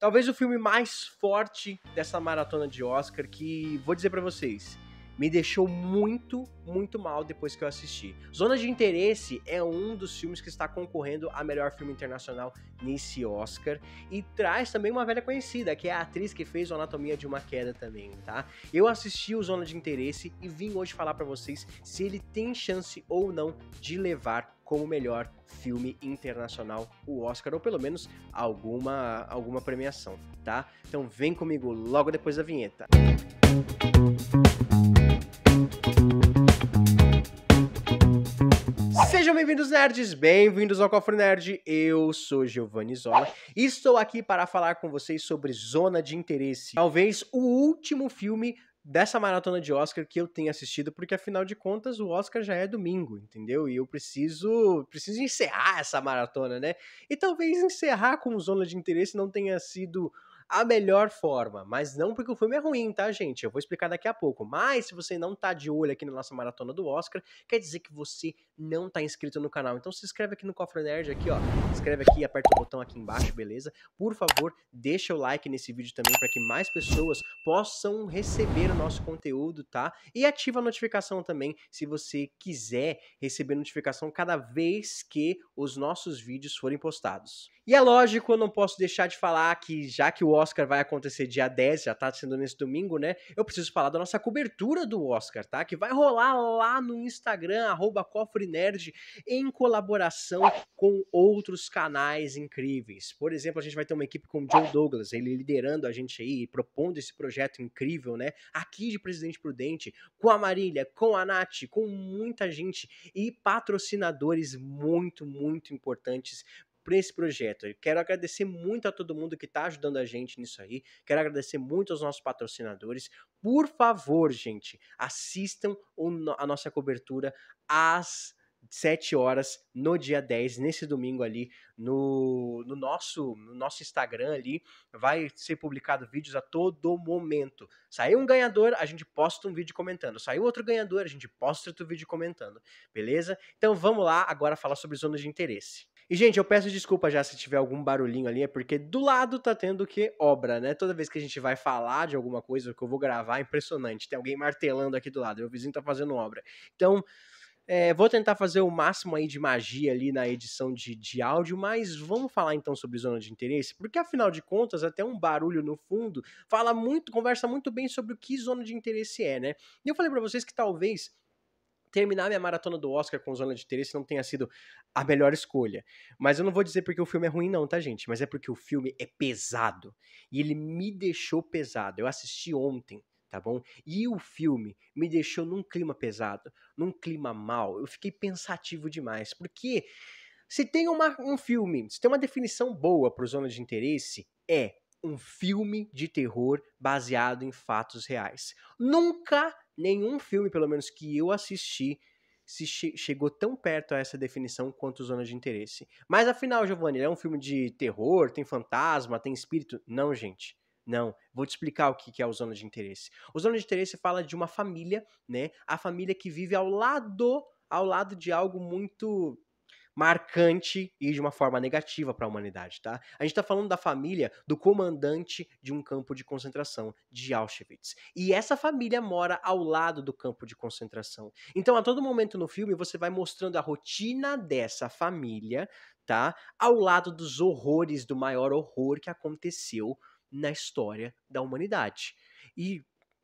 Talvez o filme mais forte dessa maratona de Oscar que vou dizer para vocês me deixou muito, muito mal depois que eu assisti. Zona de Interesse é um dos filmes que está concorrendo a melhor filme internacional nesse Oscar e traz também uma velha conhecida, que é a atriz que fez o Anatomia de uma Queda também, tá? Eu assisti o Zona de Interesse e vim hoje falar para vocês se ele tem chance ou não de levar como melhor filme internacional o Oscar, ou pelo menos alguma, alguma premiação, tá? Então vem comigo logo depois da vinheta. Música Sejam bem-vindos, nerds! Bem-vindos ao Cofre Nerd. Eu sou Giovanni Zola e estou aqui para falar com vocês sobre Zona de Interesse. Talvez o último filme dessa maratona de Oscar que eu tenha assistido, porque afinal de contas o Oscar já é domingo, entendeu? E eu preciso, preciso encerrar essa maratona, né? E talvez encerrar com Zona de Interesse não tenha sido a melhor forma. Mas não porque o filme é ruim, tá, gente? Eu vou explicar daqui a pouco. Mas se você não tá de olho aqui na nossa maratona do Oscar, quer dizer que você não tá inscrito no canal. Então se inscreve aqui no Cofre Nerd, aqui, ó. Se inscreve aqui, aperta o botão aqui embaixo, beleza? Por favor, deixa o like nesse vídeo também para que mais pessoas possam receber o nosso conteúdo, tá? E ativa a notificação também se você quiser receber notificação cada vez que os nossos vídeos forem postados. E é lógico, eu não posso deixar de falar que já que o Oscar vai acontecer dia 10, já tá sendo nesse domingo, né? Eu preciso falar da nossa cobertura do Oscar, tá? Que vai rolar lá no Instagram, arroba cofrenerd, em colaboração com outros canais incríveis. Por exemplo, a gente vai ter uma equipe com o Joe Douglas, ele liderando a gente aí, propondo esse projeto incrível, né? Aqui de Presidente Prudente, com a Marília, com a Nath, com muita gente e patrocinadores muito, muito importantes para esse projeto. Eu quero agradecer muito a todo mundo que está ajudando a gente nisso aí. Quero agradecer muito aos nossos patrocinadores. Por favor, gente, assistam a nossa cobertura às 7 horas no dia 10, nesse domingo ali, no, no, nosso, no nosso Instagram ali. Vai ser publicado vídeos a todo momento. Saiu um ganhador, a gente posta um vídeo comentando. Saiu outro ganhador, a gente posta outro vídeo comentando. Beleza? Então vamos lá agora falar sobre zonas de interesse. E, gente, eu peço desculpa já se tiver algum barulhinho ali, é porque do lado tá tendo que obra, né? Toda vez que a gente vai falar de alguma coisa que eu vou gravar, é impressionante. Tem alguém martelando aqui do lado, meu vizinho tá fazendo obra. Então, é, vou tentar fazer o máximo aí de magia ali na edição de, de áudio, mas vamos falar então sobre zona de interesse, porque afinal de contas, até um barulho no fundo fala muito, conversa muito bem sobre o que zona de interesse é, né? E eu falei para vocês que talvez terminar minha maratona do Oscar com Zona de Interesse não tenha sido a melhor escolha. Mas eu não vou dizer porque o filme é ruim, não, tá, gente? Mas é porque o filme é pesado. E ele me deixou pesado. Eu assisti ontem, tá bom? E o filme me deixou num clima pesado, num clima mal. Eu fiquei pensativo demais. Porque se tem uma, um filme, se tem uma definição boa pro Zona de Interesse, é um filme de terror baseado em fatos reais. Nunca nenhum filme, pelo menos que eu assisti, se che chegou tão perto a essa definição quanto Zona de Interesse. Mas afinal, Giovanni, é um filme de terror, tem fantasma, tem espírito? Não, gente. Não, vou te explicar o que é o Zona de Interesse. O Zona de Interesse fala de uma família, né? A família que vive ao lado, ao lado de algo muito marcante e de uma forma negativa para a humanidade, tá? A gente está falando da família do comandante de um campo de concentração de Auschwitz. E essa família mora ao lado do campo de concentração. Então, a todo momento no filme, você vai mostrando a rotina dessa família, tá? Ao lado dos horrores do maior horror que aconteceu na história da humanidade. E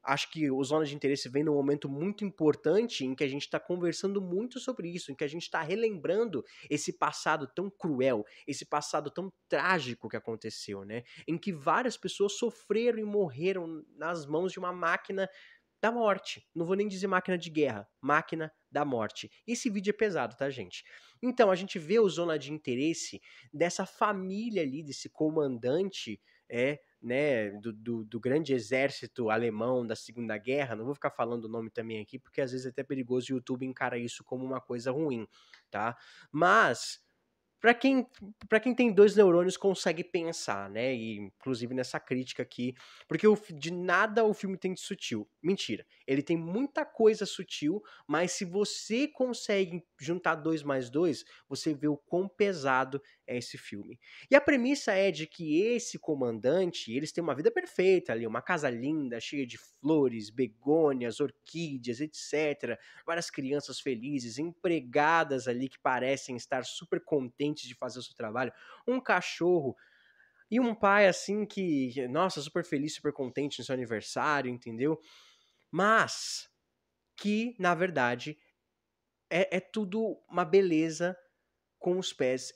acho que o Zona de Interesse vem num momento muito importante em que a gente está conversando muito sobre isso, em que a gente está relembrando esse passado tão cruel, esse passado tão trágico que aconteceu, né? Em que várias pessoas sofreram e morreram nas mãos de uma máquina da morte. Não vou nem dizer máquina de guerra, máquina da morte. Esse vídeo é pesado, tá, gente? Então, a gente vê o Zona de Interesse dessa família ali, desse comandante é né, do, do, do, grande exército alemão da Segunda Guerra, não vou ficar falando o nome também aqui, porque às vezes é até perigoso o YouTube encara isso como uma coisa ruim, tá? Mas, para quem, pra quem tem dois neurônios, consegue pensar, né? E, inclusive nessa crítica aqui, porque o, de nada o filme tem de sutil. Mentira, ele tem muita coisa sutil, mas se você consegue juntar dois mais dois, você vê o quão pesado é esse filme. E a premissa é de que esse comandante, eles têm uma vida perfeita ali, uma casa linda, cheia de flores, begônias, orquídeas, etc. Várias crianças felizes, empregadas ali que parecem estar super contentes de fazer o seu trabalho, um cachorro e um pai assim que, nossa, super feliz, super contente no seu aniversário, entendeu? Mas que, na verdade, é, é tudo uma beleza com os pés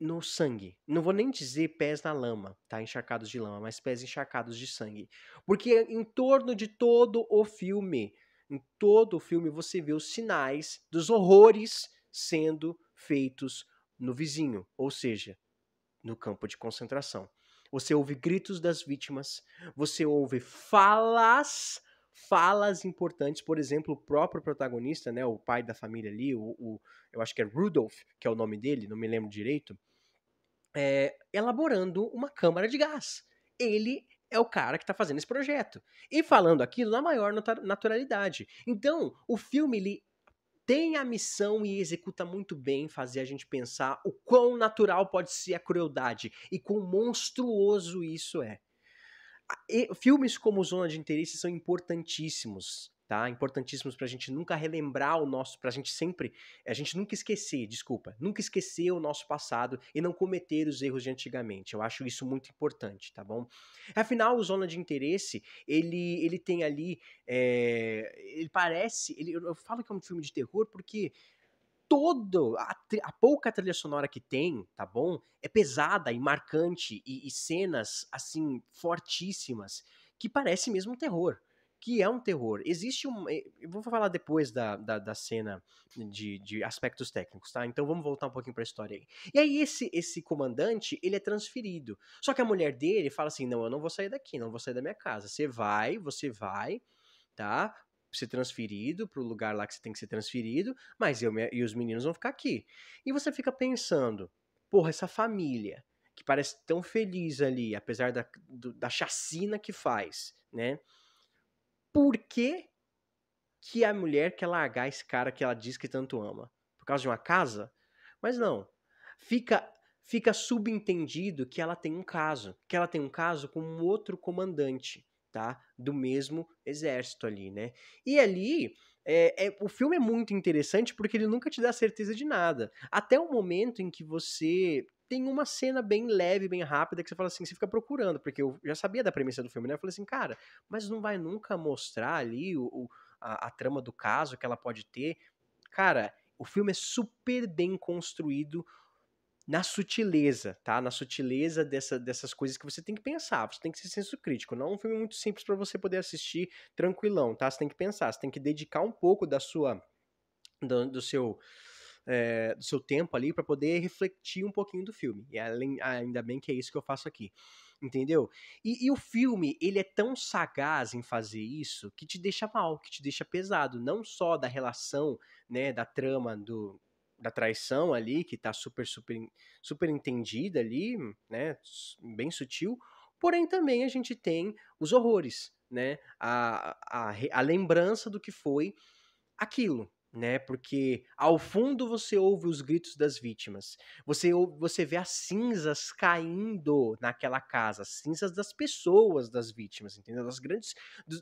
no sangue. Não vou nem dizer pés na lama, tá? Encharcados de lama, mas pés encharcados de sangue. Porque em torno de todo o filme, em todo o filme você vê os sinais dos horrores sendo feitos no vizinho, ou seja, no campo de concentração. Você ouve gritos das vítimas, você ouve falas, falas importantes, por exemplo, o próprio protagonista, né, o pai da família ali, o, o eu acho que é Rudolph, que é o nome dele, não me lembro direito, é, elaborando uma câmara de gás. Ele é o cara que está fazendo esse projeto. E falando aquilo na maior naturalidade. Então, o filme ele tem a missão e executa muito bem fazer a gente pensar o quão natural pode ser a crueldade e quão monstruoso isso é. E filmes como Zona de Interesse são importantíssimos tá? Importantíssimos para a gente nunca relembrar o nosso, para a gente sempre, a gente nunca esquecer, desculpa, nunca esquecer o nosso passado e não cometer os erros de antigamente. Eu acho isso muito importante, tá bom? Afinal, o zona de interesse, ele, ele tem ali, é, ele parece, ele, eu falo que é um filme de terror porque todo, a, a, pouca trilha sonora que tem, tá bom? É pesada e marcante e, e cenas, assim, fortíssimas, que parece mesmo terror, que é um terror. Existe um. Eh, eu vou falar depois da, da, da cena de, de aspectos técnicos, tá? Então vamos voltar um pouquinho pra história aí. E aí, esse, esse comandante, ele é transferido. Só que a mulher dele fala assim: não, eu não vou sair daqui, não vou sair da minha casa. Você vai, você vai, tá? Ser transferido pro lugar lá que você tem que ser transferido, mas eu e os meninos vão ficar aqui. E você fica pensando: porra, essa família que parece tão feliz ali, apesar da, do, da chacina que faz, né? por que, que a mulher quer largar esse cara que ela diz que tanto ama? Por causa de uma casa? Mas não. Fica fica subentendido que ela tem um caso, que ela tem um caso com um outro comandante, tá? Do mesmo exército ali, né? E ali é, é, o filme é muito interessante porque ele nunca te dá certeza de nada. Até o momento em que você tem uma cena bem leve, bem rápida, que você fala assim, você fica procurando, porque eu já sabia da premissa do filme, né? Eu falei assim, cara, mas não vai nunca mostrar ali o, o a, a trama do caso que ela pode ter. Cara, o filme é super bem construído na sutileza, tá? Na sutileza dessa, dessas coisas que você tem que pensar, você tem que ser senso crítico. Não é um filme muito simples para você poder assistir tranquilão, tá? Você tem que pensar, você tem que dedicar um pouco da sua do, do seu é, do seu tempo ali para poder refletir um pouquinho do filme. E além, ainda bem que é isso que eu faço aqui. Entendeu? E, e o filme, ele é tão sagaz em fazer isso que te deixa mal, que te deixa pesado. Não só da relação, né, da trama do, da traição ali, que tá super, super, super entendida ali, né? Bem sutil. Porém, também a gente tem os horrores, né? A, a, a lembrança do que foi aquilo, né? Porque ao fundo você ouve os gritos das vítimas. Você ouve, você vê as cinzas caindo naquela casa, as cinzas das pessoas das vítimas, entendeu? Das grandes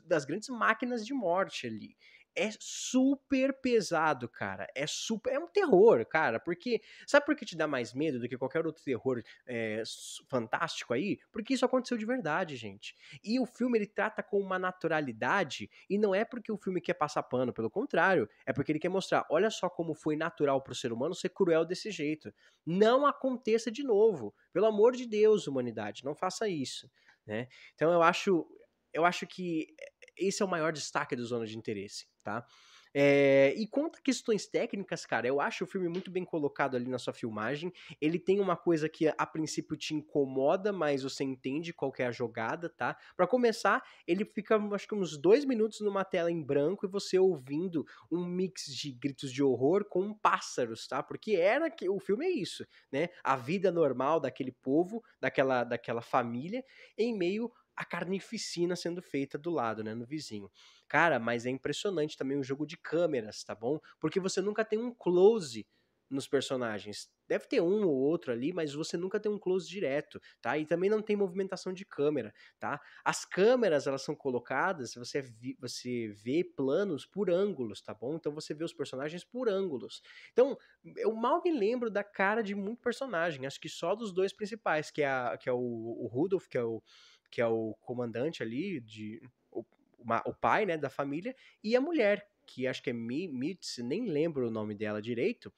das grandes máquinas de morte ali é super pesado, cara. É super. É um terror, cara. Porque. Sabe por que te dá mais medo do que qualquer outro terror é, fantástico aí? Porque isso aconteceu de verdade, gente. E o filme ele trata com uma naturalidade. E não é porque o filme quer passar pano, pelo contrário. É porque ele quer mostrar: olha só como foi natural pro ser humano ser cruel desse jeito. Não aconteça de novo. Pelo amor de Deus, humanidade, não faça isso. Né? Então eu acho, eu acho que eh, esse é o maior destaque do Zona de Interesse, tá? É, e quanto a questões técnicas, cara, eu acho o filme muito bem colocado ali na sua filmagem. Ele tem uma coisa que a princípio te incomoda, mas você entende qual é a jogada, tá? Para começar, ele fica acho que uns dois minutos numa tela em branco e você ouvindo um mix de gritos de horror com pássaros, tá? Porque era que o filme é isso, né? A vida normal daquele povo, daquela, daquela família, em meio a carnificina sendo feita do lado, né, no vizinho. Cara, mas é impressionante também o jogo de câmeras, tá bom? Porque você nunca tem um close nos personagens. Deve ter um ou outro ali, mas você nunca tem um close direto, tá? E também não tem movimentação de câmera, tá? As câmeras, elas são colocadas, você, você vê planos por ângulos, tá bom? Então você vê os personagens por ângulos. Então, eu mal me lembro da cara de muito personagem, acho que só dos dois principais, que é, a, que é o, o Rudolph, que é o que é o comandante ali, de, o, uma, o pai né, da família, e a mulher, que acho que é Mitz, nem lembro o nome dela direito,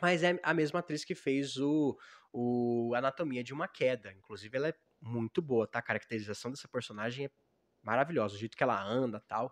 mas é a mesma atriz que fez o, o Anatomia de uma Queda. Inclusive, ela é muito boa, tá? A caracterização dessa personagem é maravilhosa, o jeito que ela anda tal.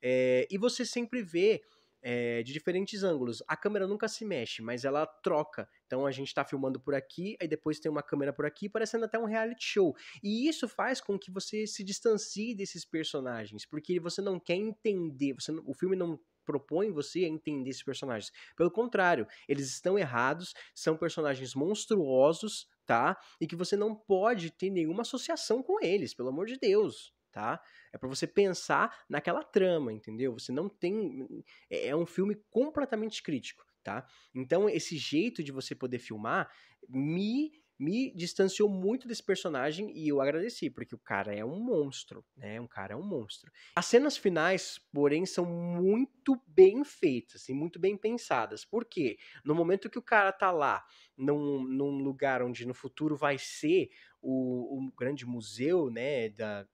É, e você sempre vê é, de diferentes ângulos. A câmera nunca se mexe, mas ela troca. Então a gente está filmando por aqui, aí depois tem uma câmera por aqui, parecendo até um reality show. E isso faz com que você se distancie desses personagens, porque você não quer entender, você não, o filme não propõe você a entender esses personagens. Pelo contrário, eles estão errados, são personagens monstruosos, tá? E que você não pode ter nenhuma associação com eles, pelo amor de Deus tá? É para você pensar naquela trama, entendeu? Você não tem é, é um filme completamente crítico, tá? Então esse jeito de você poder filmar me me distanciou muito desse personagem e eu agradeci, porque o cara é um monstro, né? Um cara é um monstro. As cenas finais, porém, são muito bem feitas e muito bem pensadas. Por quê? No momento que o cara tá lá, num, num lugar onde no futuro vai ser o, o grande museu, né? Da,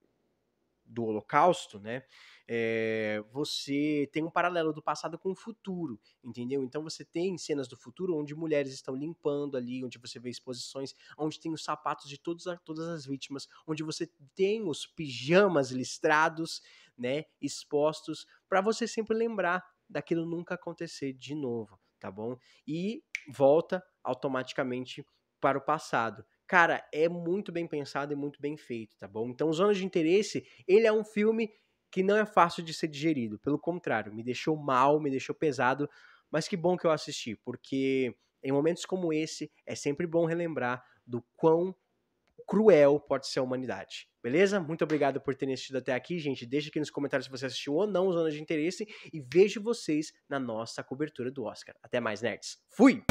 do Holocausto, né? É, você tem um paralelo do passado com o futuro, entendeu? Então você tem cenas do futuro onde mulheres estão limpando ali, onde você vê exposições, onde tem os sapatos de todos, todas as vítimas, onde você tem os pijamas listrados, né, expostos, para você sempre lembrar daquilo nunca acontecer de novo, tá bom? E volta automaticamente para o passado cara, é muito bem pensado e muito bem feito, tá bom? Então, Zona de Interesse, ele é um filme que não é fácil de ser digerido. Pelo contrário, me deixou mal, me deixou pesado, mas que bom que eu assisti, porque em momentos como esse é sempre bom relembrar do quão cruel pode ser a humanidade. Beleza? Muito obrigado por terem assistido até aqui, gente. Deixa aqui nos comentários se você assistiu ou não Zona de Interesse e vejo vocês na nossa cobertura do Oscar. Até mais, nerds. Fui!